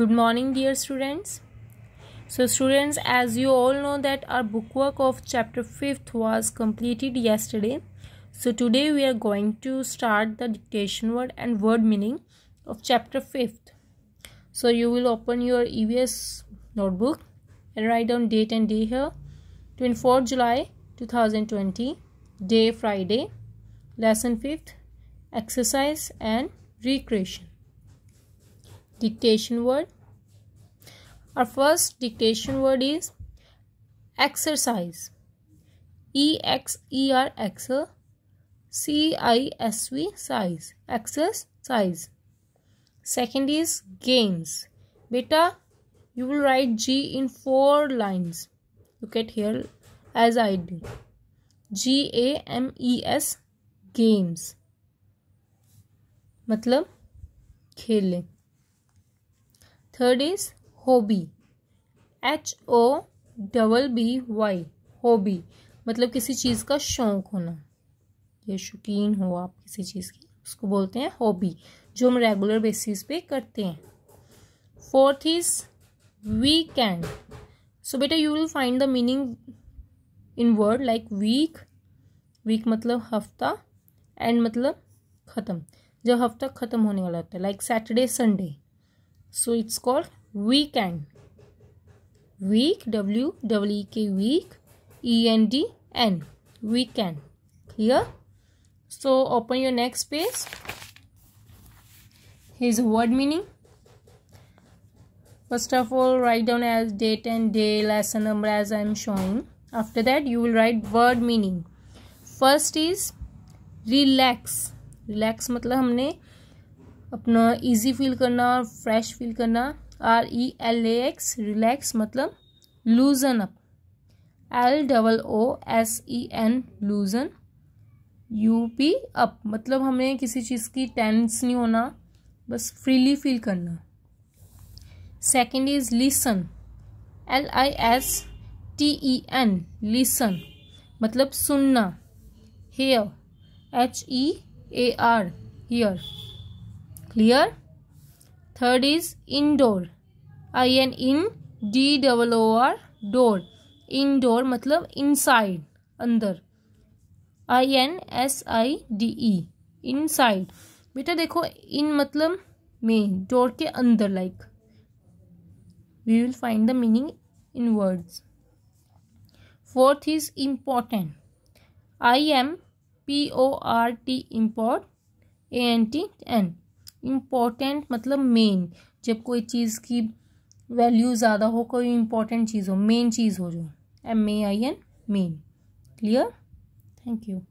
good morning dear students so students as you all know that our bookwork of chapter 5th was completed yesterday so today we are going to start the dictation word and word meaning of chapter 5th so you will open your EVS notebook and write down date and day here 24 July 2020 day Friday lesson 5th exercise and recreation dictation word. Our first dictation word is exercise. E X E R X C I S V size exercise. Second is games. Beta, you will write G in four lines. Look at here as I do. G A M E S games. मतलब खेलें third is hobby H O double B Y hobby मतलब किसी चीज़ का शौक होना ये शौकीन हो आप किसी चीज़ की उसको बोलते हैं हॉबी जो हम रेगुलर बेसिस पे करते हैं फोर्थ इज वीकेंड सो बेटा you will find the meaning in word like week week मतलब हफ्ता एंड मतलब ख़त्म जब हफ्ता ख़त्म होने वाला होता है like Saturday Sunday So it's called weekend. Week W W E K week E N D N weekend. Clear? So open your next page. Here's a word meaning. First of all, write down as date and day, lesson number as I am showing. After that, you will write word meaning. First is relax. Relax means we. अपना easy feel करना और fresh feel करना R E L A X relax मतलब loosen up L double O S E N loosen U P up मतलब हमें किसी चीज़ की टेंस नहीं होना बस फ्रीली फील करना second is listen L I S T E N listen मतलब सुनना hear H E A R hear clear third is indoor i n in d double o r door indoor मतलब inside अंदर I N S I D E inside बेटा देखो in मतलब में door के अंदर like we will find the meaning in words fourth is important I M P O R T import A N T N important मतलब main जब कोई चीज़ की वैल्यू ज़्यादा हो कोई इम्पोर्टेंट चीज़ हो मेन चीज़ हो जो M A I N main clear thank you